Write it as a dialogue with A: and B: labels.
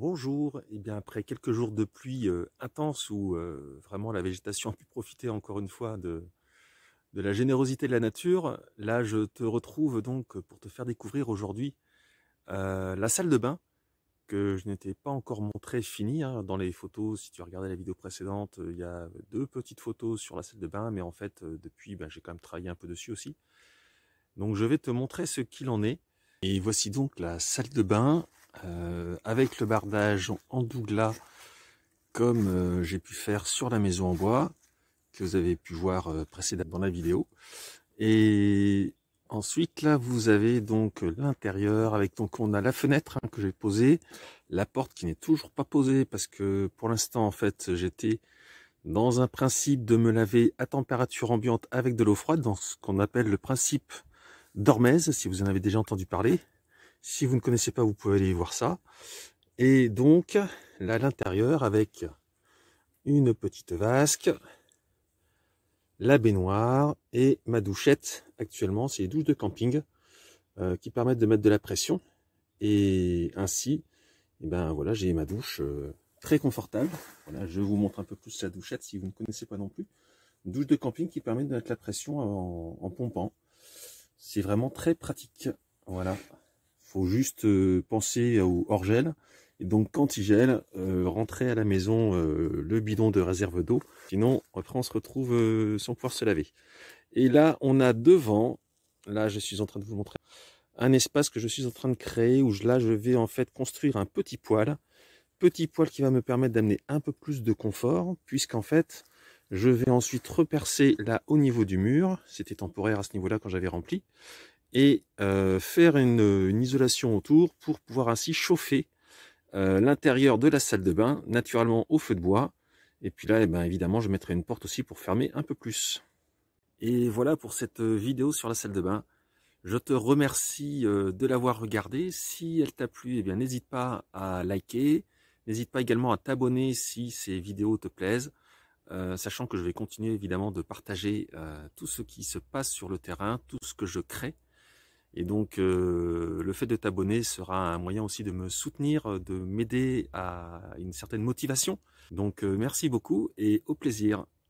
A: Bonjour, et eh bien après quelques jours de pluie euh, intense où euh, vraiment la végétation a pu profiter encore une fois de, la générosité de la nature, là je te retrouve donc pour te faire découvrir aujourd'hui euh, la salle de bain que je n'étais pas encore montré finie hein. dans les photos. Si tu as regardé la vidéo précédente, il y a deux petites photos sur la salle de bain, mais en fait depuis ben, j'ai quand même travaillé un peu dessus aussi. Donc je vais te montrer ce qu'il en est. Et voici donc la salle de bain euh, avec le bardage en douglas comme euh, j'ai pu faire sur la maison en bois que vous avez pu voir euh, précédemment dans la vidéo et ensuite là vous avez donc l'intérieur avec donc on a la fenêtre hein, que j'ai posée la porte qui n'est toujours pas posée parce que pour l'instant en fait j'étais dans un principe de me laver à température ambiante avec de l'eau froide dans ce qu'on appelle le principe d'Ormez si vous en avez déjà entendu parler si vous ne connaissez pas, vous pouvez aller voir ça. Et donc, là, l'intérieur, avec une petite vasque, la baignoire et ma douchette. Actuellement, c'est les douches de camping euh, qui permettent de mettre de la pression. Et ainsi, eh ben voilà, j'ai ma douche euh, très confortable. Voilà, je vous montre un peu plus la douchette si vous ne connaissez pas non plus. Une douche de camping qui permet de mettre la pression en, en pompant. C'est vraiment très pratique. Voilà faut juste euh, penser au hors-gel. Et donc quand il gèle, euh, rentrer à la maison euh, le bidon de réserve d'eau. Sinon, après on se retrouve sans pouvoir se laver. Et là, on a devant, là je suis en train de vous montrer, un espace que je suis en train de créer où là je vais en fait construire un petit poêle. Petit poêle qui va me permettre d'amener un peu plus de confort, puisqu'en fait, je vais ensuite repercer là au niveau du mur. C'était temporaire à ce niveau-là quand j'avais rempli et euh, faire une, isolation autour pour pouvoir ainsi chauffer euh, l'intérieur de la salle de bain naturellement au feu de bois. Et puis là, eh bien, évidemment, je mettrai une porte aussi pour fermer un peu plus. Et voilà pour cette euh, vidéo sur la salle de bain. Je te remercie de l'avoir regardée. Si elle t'a plu, eh bien n'hésite pas à liker. N'hésite pas également à t'abonner si ces vidéos te plaisent. sachant que je vais continuer évidemment de partager tout ce qui se passe sur le terrain, tout ce que je crée. Et donc, euh, le fait de t'abonner sera un moyen aussi de me soutenir, euh, de m'aider à une certaine motivation. Donc, euh, merci beaucoup et au plaisir.